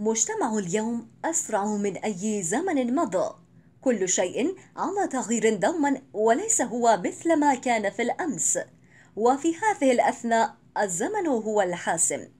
مجتمع اليوم أسرع من أي زمن مضى كل شيء على تغيير دوما وليس هو مثل ما كان في الأمس وفي هذه الأثناء الزمن هو الحاسم